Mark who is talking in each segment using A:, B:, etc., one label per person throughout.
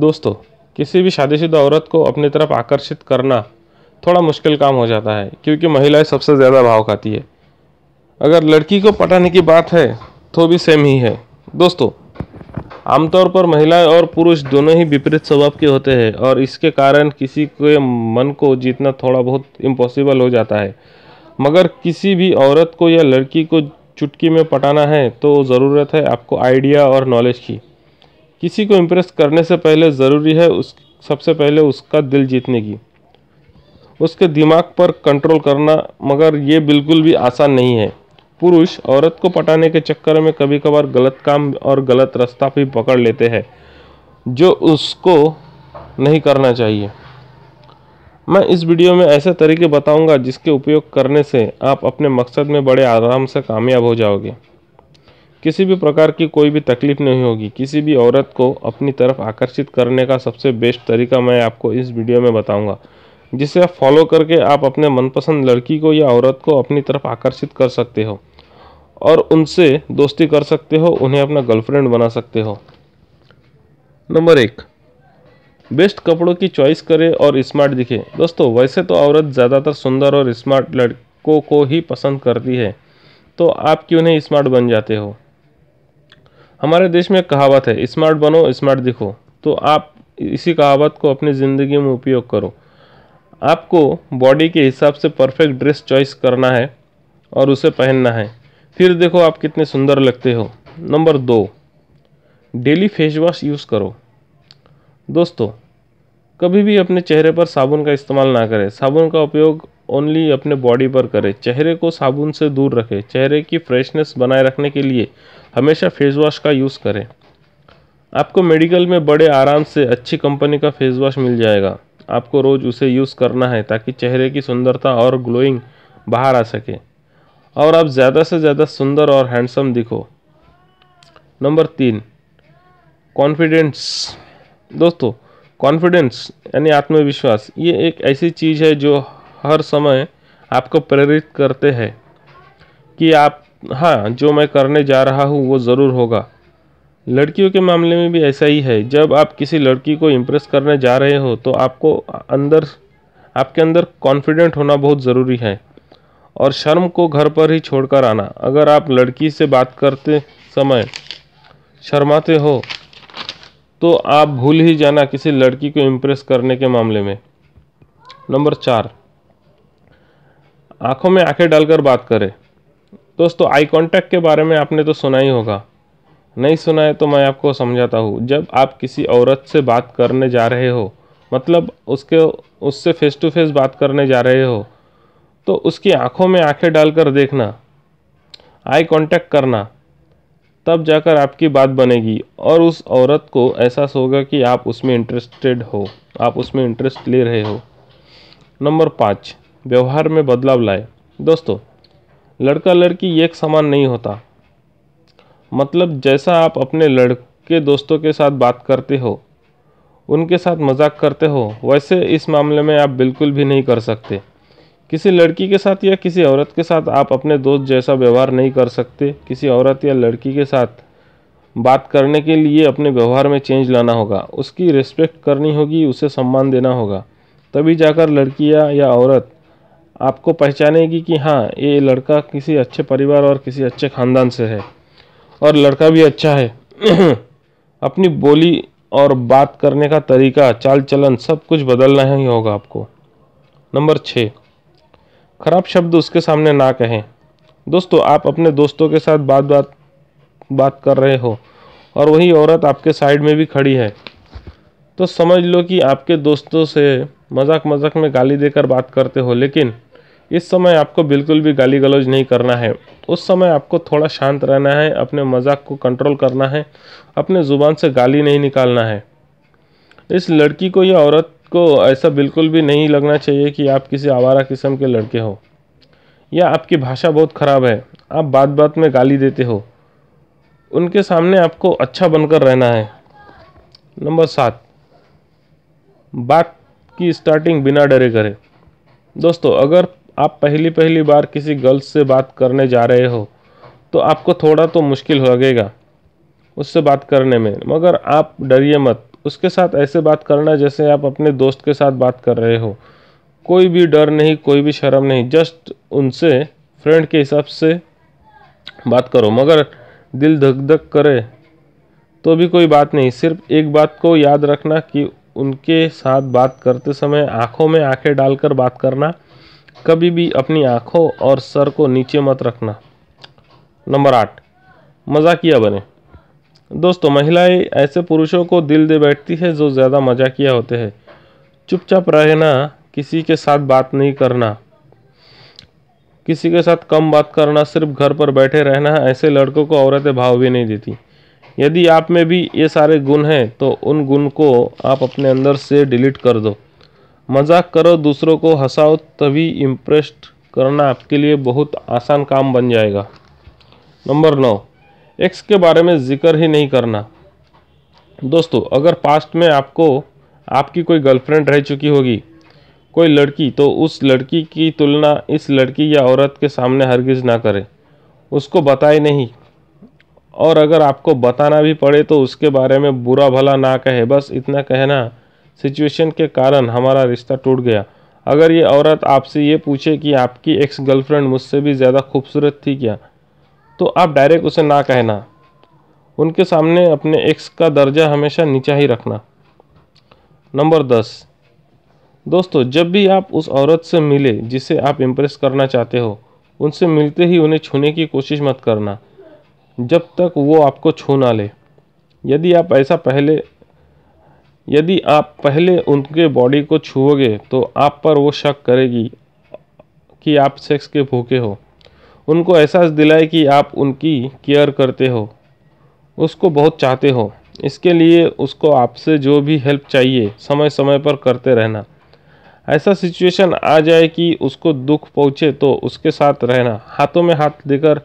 A: दोस्तों किसी भी शादीशुदा औरत को अपनी तरफ आकर्षित करना थोड़ा मुश्किल काम हो जाता है क्योंकि महिलाएं सबसे ज़्यादा भाव खाती है अगर लड़की को पटाने की बात है तो भी सेम ही है दोस्तों आमतौर पर महिलाएं और पुरुष दोनों ही विपरीत स्वभाव के होते हैं और इसके कारण किसी के मन को जीतना थोड़ा बहुत इम्पॉसिबल हो जाता है मगर किसी भी औरत को या लड़की को चुटकी में पटाना है तो ज़रूरत है आपको आइडिया और नॉलेज की किसी को इम्प्रेस करने से पहले ज़रूरी है उस सबसे पहले उसका दिल जीतने की उसके दिमाग पर कंट्रोल करना मगर ये बिल्कुल भी आसान नहीं है पुरुष औरत को पटाने के चक्कर में कभी कभार गलत काम और गलत रास्ता भी पकड़ लेते हैं जो उसको नहीं करना चाहिए मैं इस वीडियो में ऐसे तरीके बताऊंगा जिसके उपयोग करने से आप अपने मकसद में बड़े आराम से कामयाब हो जाओगे किसी भी प्रकार की कोई भी तकलीफ़ नहीं होगी किसी भी औरत को अपनी तरफ आकर्षित करने का सबसे बेस्ट तरीका मैं आपको इस वीडियो में बताऊंगा जिसे आप फॉलो करके आप अपने मनपसंद लड़की को या औरत को अपनी तरफ आकर्षित कर सकते हो और उनसे दोस्ती कर सकते हो उन्हें अपना गर्लफ्रेंड बना सकते हो नंबर एक बेस्ट कपड़ों की चॉइस करें और स्मार्ट दिखे दोस्तों वैसे तो औरत ज़्यादातर सुंदर और स्मार्ट लड़कों को ही पसंद करती है तो आप क्यों नहीं स्मार्ट बन जाते हो हमारे देश में कहावत है स्मार्ट बनो स्मार्ट दिखो तो आप इसी कहावत को अपनी ज़िंदगी में उपयोग करो आपको बॉडी के हिसाब से परफेक्ट ड्रेस चॉइस करना है और उसे पहनना है फिर देखो आप कितने सुंदर लगते हो नंबर दो डेली फेस वॉश यूज़ करो दोस्तों कभी भी अपने चेहरे पर साबुन का इस्तेमाल ना करें साबुन का उपयोग ओनली अपने बॉडी पर करें चेहरे को साबुन से दूर रखें चेहरे की फ्रेशनेस बनाए रखने के लिए हमेशा फेस वॉश का यूज़ करें आपको मेडिकल में बड़े आराम से अच्छी कंपनी का फेस वॉश मिल जाएगा आपको रोज़ उसे यूज़ करना है ताकि चेहरे की सुंदरता और ग्लोइंग बाहर आ सके और आप ज़्यादा से ज़्यादा सुंदर और हैंडसम दिखो नंबर तीन कॉन्फिडेंस दोस्तों कॉन्फिडेंस यानी आत्मविश्वास ये एक ऐसी चीज़ है जो हर समय आपको प्रेरित करते हैं कि आप हाँ जो मैं करने जा रहा हूँ वो ज़रूर होगा लड़कियों के मामले में भी ऐसा ही है जब आप किसी लड़की को इम्प्रेस करने जा रहे हो तो आपको अंदर आपके अंदर कॉन्फिडेंट होना बहुत ज़रूरी है और शर्म को घर पर ही छोड़कर आना अगर आप लड़की से बात करते समय शर्माते हो तो आप भूल ही जाना किसी लड़की को इम्प्रेस करने के मामले में नंबर चार आंखों में आंखें डालकर बात करें दोस्तों आई कांटेक्ट के बारे में आपने तो सुना ही होगा नहीं सुना है तो मैं आपको समझाता हूँ जब आप किसी औरत से बात करने जा रहे हो मतलब उसके उससे फेस टू फेस बात करने जा रहे हो तो उसकी आंखों में आंखें डालकर देखना आई कांटेक्ट करना तब जाकर आपकी बात बनेगी और उस औरत को एहसास होगा कि आप उसमें इंटरेस्टेड हो आप उसमें इंटरेस्ट ले रहे हो नंबर पाँच व्यवहार में बदलाव लाए दोस्तों लड़का लड़की एक समान नहीं होता मतलब जैसा आप अपने लड़के दोस्तों के साथ बात करते हो उनके साथ मजाक करते हो वैसे इस मामले में आप बिल्कुल भी नहीं कर सकते किसी लड़की के साथ या किसी औरत के साथ आप अपने दोस्त जैसा व्यवहार नहीं कर सकते किसी औरत या लड़की के साथ बात करने के लिए अपने व्यवहार में चेंज लाना होगा उसकी रिस्पेक्ट करनी होगी उसे सम्मान देना होगा तभी जाकर लड़कियाँ या औरत आपको पहचानेगी कि हाँ ये लड़का किसी अच्छे परिवार और किसी अच्छे ख़ानदान से है और लड़का भी अच्छा है अपनी बोली और बात करने का तरीका चाल चलन सब कुछ बदलना ही होगा आपको नंबर छः खराब शब्द उसके सामने ना कहें दोस्तों आप अपने दोस्तों के साथ बात बात बात कर रहे हो और वही औरत आपके साइड में भी खड़ी है तो समझ लो कि आपके दोस्तों से मजाक मजाक में गाली देकर बात करते हो लेकिन इस समय आपको बिल्कुल भी गाली गलौज नहीं करना है उस समय आपको थोड़ा शांत रहना है अपने मजाक को कंट्रोल करना है अपने ज़ुबान से गाली नहीं निकालना है इस लड़की को या औरत को ऐसा बिल्कुल भी नहीं लगना चाहिए कि आप किसी आवारा किस्म के लड़के हो या आपकी भाषा बहुत ख़राब है आप बात बात में गाली देते हो उनके सामने आपको अच्छा बनकर रहना है नंबर सात बात की स्टार्टिंग बिना डरे करें दोस्तों अगर आप पहली पहली बार किसी गर्ल्स से बात करने जा रहे हो तो आपको थोड़ा तो मुश्किल लगेगा उससे बात करने में मगर आप डरिए मत उसके साथ ऐसे बात करना जैसे आप अपने दोस्त के साथ बात कर रहे हो कोई भी डर नहीं कोई भी शर्म नहीं जस्ट उनसे फ्रेंड के हिसाब से बात करो मगर दिल धक धक करे तो भी कोई बात नहीं सिर्फ एक बात को याद रखना कि उनके साथ बात करते समय आंखों में आंखें डालकर बात करना कभी भी अपनी आँखों और सर को नीचे मत रखना नंबर आठ मजाकिया बने दोस्तों महिलाएं ऐसे पुरुषों को दिल दे बैठती है जो ज़्यादा मजाकिया होते हैं चुपचाप रहना किसी के साथ बात नहीं करना किसी के साथ कम बात करना सिर्फ घर पर बैठे रहना ऐसे लड़कों को औरतें भाव भी नहीं देती यदि आप में भी ये सारे गुण हैं तो उन गुण को आप अपने अंदर से डिलीट कर दो मजाक करो दूसरों को हंसाओ तभी इम्प्रेस्ड करना आपके लिए बहुत आसान काम बन जाएगा नंबर नौ एक्स के बारे में जिक्र ही नहीं करना दोस्तों अगर पास्ट में आपको आपकी कोई गर्लफ्रेंड रह चुकी होगी कोई लड़की तो उस लड़की की तुलना इस लड़की या औरत के सामने हरगिज़ ना करें उसको बताए नहीं और अगर आपको बताना भी पड़े तो उसके बारे में बुरा भला ना कहे बस इतना कहना सिचुएशन के कारण हमारा रिश्ता टूट गया अगर ये औरत आपसे ये पूछे कि आपकी एक्स गर्लफ्रेंड मुझसे भी ज़्यादा खूबसूरत थी क्या तो आप डायरेक्ट उसे ना कहना उनके सामने अपने एक्स का दर्जा हमेशा नीचा ही रखना नंबर दस दोस्तों जब भी आप उस औरत से मिले जिसे आप इम्प्रेस करना चाहते हो उनसे मिलते ही उन्हें छूने की कोशिश मत करना जब तक वो आपको छू ना ले यदि आप ऐसा पहले यदि आप पहले उनके बॉडी को छुओगे तो आप पर वो शक करेगी कि आप सेक्स के भूखे हो उनको एहसास दिलाए कि आप उनकी केयर करते हो उसको बहुत चाहते हो इसके लिए उसको आपसे जो भी हेल्प चाहिए समय समय पर करते रहना ऐसा सिचुएशन आ जाए कि उसको दुख पहुँचे तो उसके साथ रहना हाथों में हाथ देकर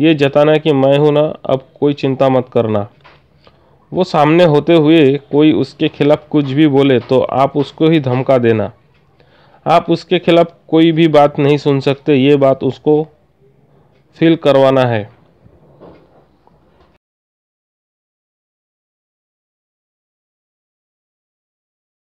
A: ये जताना कि मैं हूँ ना अब कोई चिंता मत करना वो सामने होते हुए कोई उसके खिलाफ़ कुछ भी बोले तो आप उसको ही धमका देना आप उसके खिलाफ़ कोई भी बात नहीं सुन सकते ये बात उसको फील करवाना है